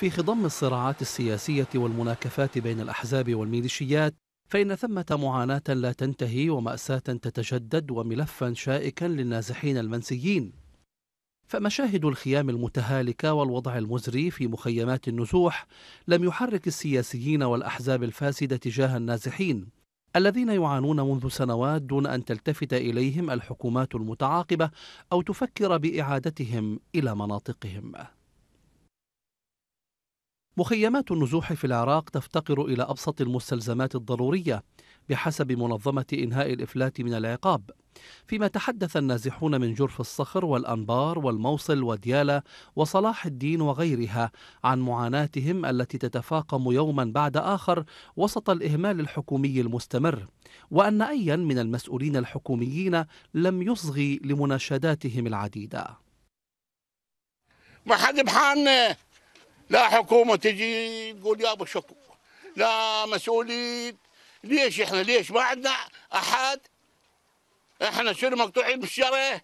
في خضم الصراعات السياسية والمناكفات بين الأحزاب والميليشيات فإن ثمة معاناة لا تنتهي ومأساة تتجدد وملفا شائكا للنازحين المنسيين فمشاهد الخيام المتهالكة والوضع المزري في مخيمات النزوح لم يحرك السياسيين والأحزاب الفاسدة تجاه النازحين الذين يعانون منذ سنوات دون أن تلتفت إليهم الحكومات المتعاقبة أو تفكر بإعادتهم إلى مناطقهم مخيمات النزوح في العراق تفتقر إلى أبسط المستلزمات الضرورية بحسب منظمة إنهاء الإفلات من العقاب فيما تحدث النازحون من جرف الصخر والأنبار والموصل وديالى وصلاح الدين وغيرها عن معاناتهم التي تتفاقم يوما بعد آخر وسط الإهمال الحكومي المستمر وأن أيا من المسؤولين الحكوميين لم يصغي لمناشداتهم العديدة ما حد بحالنا لا حكومه تجي تقول يا ابو شكو لا مسؤولين ليش احنا ليش ما عندنا احد احنا شنو مقطوعين بالشره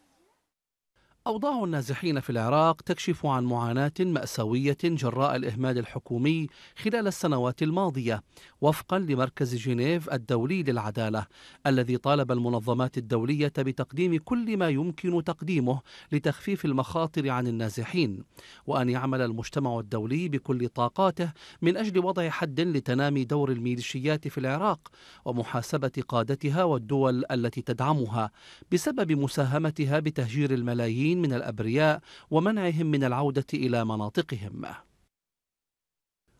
أوضاع النازحين في العراق تكشف عن معاناة مأساوية جراء الإهمال الحكومي خلال السنوات الماضية وفقا لمركز جنيف الدولي للعدالة الذي طالب المنظمات الدولية بتقديم كل ما يمكن تقديمه لتخفيف المخاطر عن النازحين وأن يعمل المجتمع الدولي بكل طاقاته من أجل وضع حد لتنامي دور الميليشيات في العراق ومحاسبة قادتها والدول التي تدعمها بسبب مساهمتها بتهجير الملايين المسلمين من الأبرياء ومنعهم من العودة إلى مناطقهم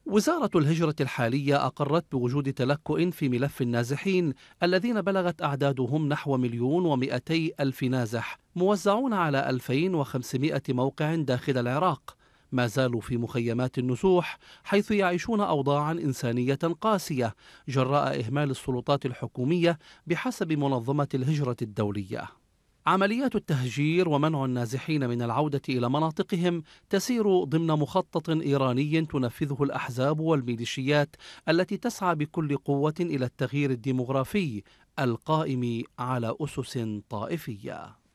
وزارة الهجرة الحالية أقرت بوجود تلكؤ في ملف النازحين الذين بلغت أعدادهم نحو مليون ومئتي ألف نازح موزعون على 2500 موقع داخل العراق ما زالوا في مخيمات النزوح حيث يعيشون أوضاعا إنسانية قاسية جراء إهمال السلطات الحكومية بحسب منظمة الهجرة الدولية عمليات التهجير ومنع النازحين من العودة إلى مناطقهم تسير ضمن مخطط إيراني تنفذه الأحزاب والميليشيات التي تسعى بكل قوة إلى التغيير الديمغرافي القائم على أسس طائفية